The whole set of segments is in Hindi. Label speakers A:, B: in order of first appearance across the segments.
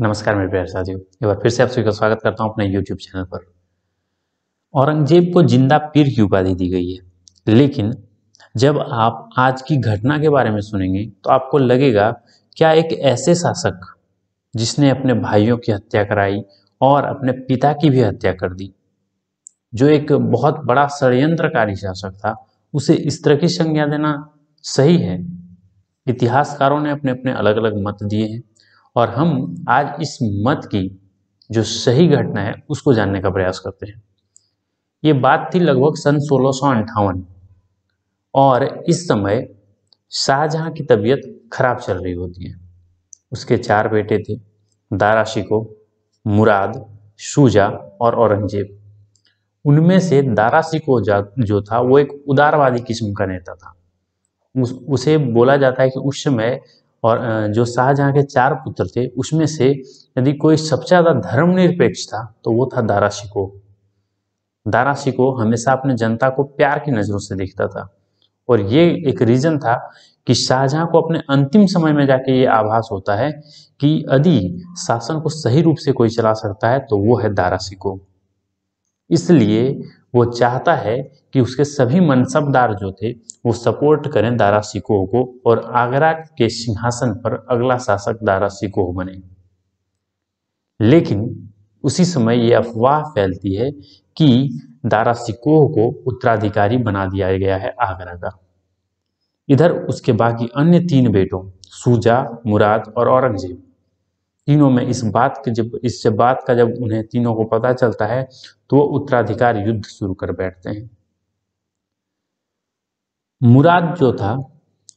A: नमस्कार मेरे प्यार साथियों एक बार फिर से आप सभी का स्वागत करता हूं अपने यूट्यूब चैनल पर औरंगजेब को जिंदा पीर की उपाधि दी गई है लेकिन जब आप आज की घटना के बारे में सुनेंगे तो आपको लगेगा क्या एक ऐसे शासक जिसने अपने भाइयों की हत्या कराई और अपने पिता की भी हत्या कर दी जो एक बहुत बड़ा षडयंत्रकारी शासक था उसे इस तरह की संज्ञा देना सही है इतिहासकारों ने अपने अपने अलग अलग मत दिए हैं और हम आज इस मत की जो सही घटना है उसको जानने का प्रयास करते हैं ये बात थी लगभग सन सोलह और इस समय शाहजहां की तबीयत खराब चल रही होती है उसके चार बेटे थे दारा शिको मुराद शूजा और औरंगजेब उनमें से दारा शिको जो था वो एक उदारवादी किस्म का नेता था उस, उसे बोला जाता है कि उस समय और जो शाहजहाँ के चार पुत्र थे उसमें से यदि कोई सबसे ज़्यादा धर्मनिरपेक्ष था तो वो था दारा शिको दारा शिको हमेशा अपने जनता को प्यार की नज़रों से देखता था और ये एक रीज़न था कि शाहजहां को अपने अंतिम समय में जाके ये आभास होता है कि यदि शासन को सही रूप से कोई चला सकता है तो वो है दारा शिको इसलिए वो चाहता है कि उसके सभी मनसबदार जो थे वो सपोर्ट करें दारा सिकोह को और आगरा के सिंहासन पर अगला शासक दारा सिकोह बने लेकिन उसी समय ये अफवाह फैलती है कि दारा सिकोह को उत्तराधिकारी बना दिया गया है आगरा का इधर उसके बाकी अन्य तीन बेटों सूजा मुराद और औरंगजेब तीनों में इस बात के जब इस बात का जब उन्हें तीनों को पता चलता है तो वो उत्तराधिकार युद्ध शुरू कर बैठते हैं मुराद जो था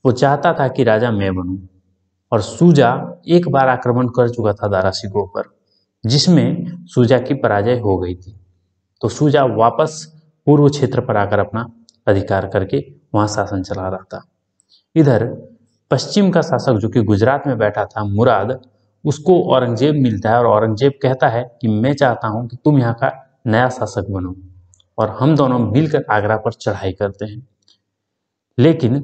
A: वो चाहता था कि राजा मैं बनूं और सूजा एक बार आक्रमण कर चुका था दारा सिंह पर जिसमें सूजा की पराजय हो गई थी तो सूजा वापस पूर्व क्षेत्र पर आकर अपना अधिकार करके वहां शासन चला रहा था इधर पश्चिम का शासक जो कि गुजरात में बैठा था मुराद उसको औरंगजेब मिलता है और औरंगजेब कहता है कि मैं चाहता हूँ कि तुम यहाँ का नया शासक बनो और हम दोनों मिलकर आगरा पर चढ़ाई करते हैं लेकिन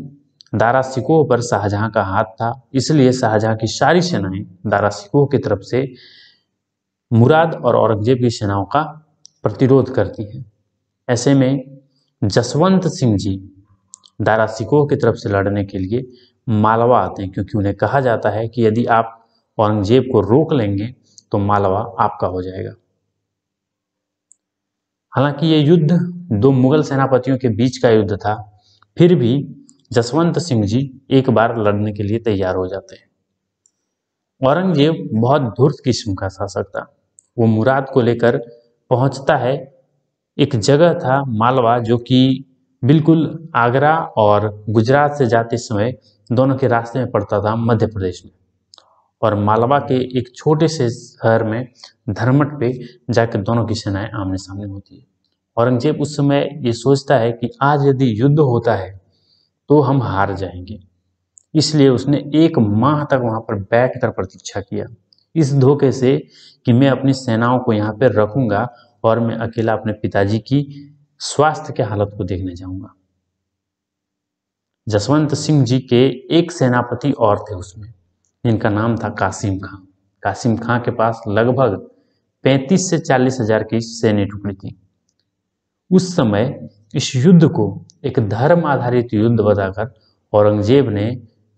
A: दारा सिकोह पर शाहजहाँ का हाथ था इसलिए शाहजहाँ की सारी सेनाएं दारा सिकोह की तरफ से मुराद और औरंगजेब की सेनाओं का प्रतिरोध करती हैं ऐसे में जसवंत सिंह जी दारा सिकोह की तरफ से लड़ने के लिए मालवा आते हैं क्योंकि उन्हें कहा जाता है कि यदि आप औरंगजेब को रोक लेंगे तो मालवा आपका हो जाएगा हालांकि ये युद्ध दो मुगल सेनापतियों के बीच का युद्ध था फिर भी जसवंत सिंह जी एक बार लड़ने के लिए तैयार हो जाते हैं औरंगजेब बहुत धूर्त किस्म का शासक था वो मुराद को लेकर पहुंचता है एक जगह था मालवा जो कि बिल्कुल आगरा और गुजरात से जाते समय दोनों के रास्ते में पड़ता था मध्य प्रदेश में और मालवा के एक छोटे से शहर में धर्मट पे जाकर दोनों की सेनाएं आमने सामने होती है औरंगजेब उस समय ये सोचता है कि आज यदि युद्ध होता है तो हम हार जाएंगे इसलिए उसने एक माह तक वहां पर बैठकर प्रतीक्षा किया इस धोखे से कि मैं अपनी सेनाओं को यहाँ पर रखूंगा और मैं अकेला अपने पिताजी की स्वास्थ्य के हालत को देखने जाऊंगा जसवंत सिंह जी के एक सेनापति और थे उसमें इनका नाम था कासिम खां कासिम खां के पास लगभग 35 से चालीस हजार की सैन्य टुकड़ी थी उस समय इस युद्ध को एक धर्म आधारित युद्ध बताकर औरंगजेब ने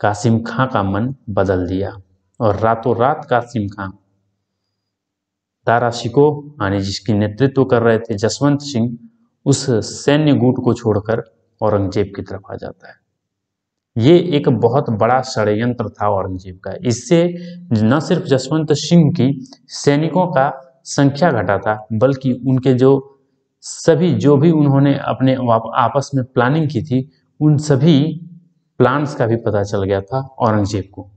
A: कासिम खां का मन बदल दिया और रातों रात कासिम खां दारा शिको यानी जिसकी नेतृत्व कर रहे थे जसवंत सिंह उस सैन्य गुट को छोड़कर औरंगजेब की तरफ आ जाता है ये एक बहुत बड़ा षडयंत्र था औरंगजेब का इससे न सिर्फ जसवंत सिंह की सैनिकों का संख्या घटा था बल्कि उनके जो सभी जो भी उन्होंने अपने आपस में प्लानिंग की थी उन सभी प्लान्स का भी पता चल गया था औरंगजेब को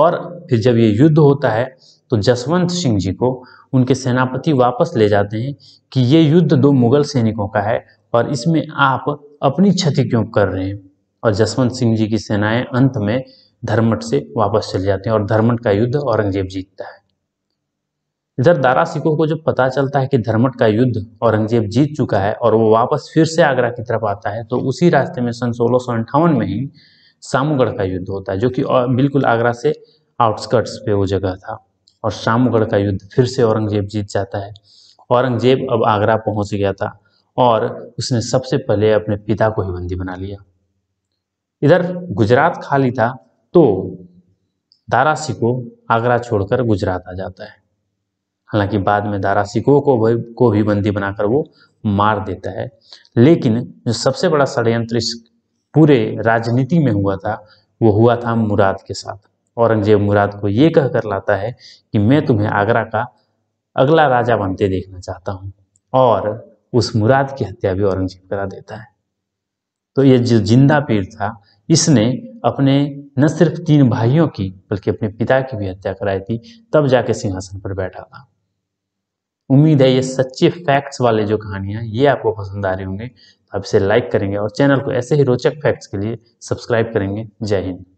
A: और फिर जब ये युद्ध होता है तो जसवंत सिंह जी को उनके सेनापति वापस ले जाते हैं कि ये युद्ध दो मुगल सैनिकों का है और इसमें आप अपनी क्षति क्यों कर रहे हैं और जसवंत सिंह जी की सेनाएं अंत में धर्मट से वापस चले जाते हैं और धर्मट का युद्ध औरंगजेब जीतता है इधर दारा सिखों को जब पता चलता है कि धर्मट का युद्ध औरंगजेब जीत चुका है और वो वापस फिर से आगरा की तरफ आता है तो उसी रास्ते में सन सोलह में ही सामूगढ़ का युद्ध होता है जो कि बिल्कुल आगरा से आउटस्कर्ट्स पे वो जगह था और शामगढ़ का युद्ध फिर से औरंगजेब जीत जाता है औरंगजेब अब आगरा पहुंच गया था और उसने सबसे पहले अपने पिता को ही बंदी बना लिया इधर गुजरात खाली था तो दारासी को आगरा छोड़कर गुजरात आ जाता है हालांकि बाद में दारासिको को भी को भी बंदी बनाकर वो मार देता है लेकिन जो सबसे बड़ा षडयंत्र इस पूरे राजनीति में हुआ था वो हुआ था मुराद के साथ औरंगजेब मुराद को ये कह कर लाता है कि मैं तुम्हें आगरा का अगला राजा बनते देखना चाहता हूँ और उस मुराद की हत्या भी औरंगजेब करा देता है तो ये जो जिंदा पीर था इसने अपने न सिर्फ तीन भाइयों की बल्कि अपने पिता की भी हत्या कराई थी तब जाके सिंहासन पर बैठा था उम्मीद है ये सच्चे फैक्ट्स वाले जो कहानियां ये आपको पसंद आ रही होंगे तो आप इसे लाइक करेंगे और चैनल को ऐसे ही रोचक फैक्ट्स के लिए सब्सक्राइब करेंगे जय हिंद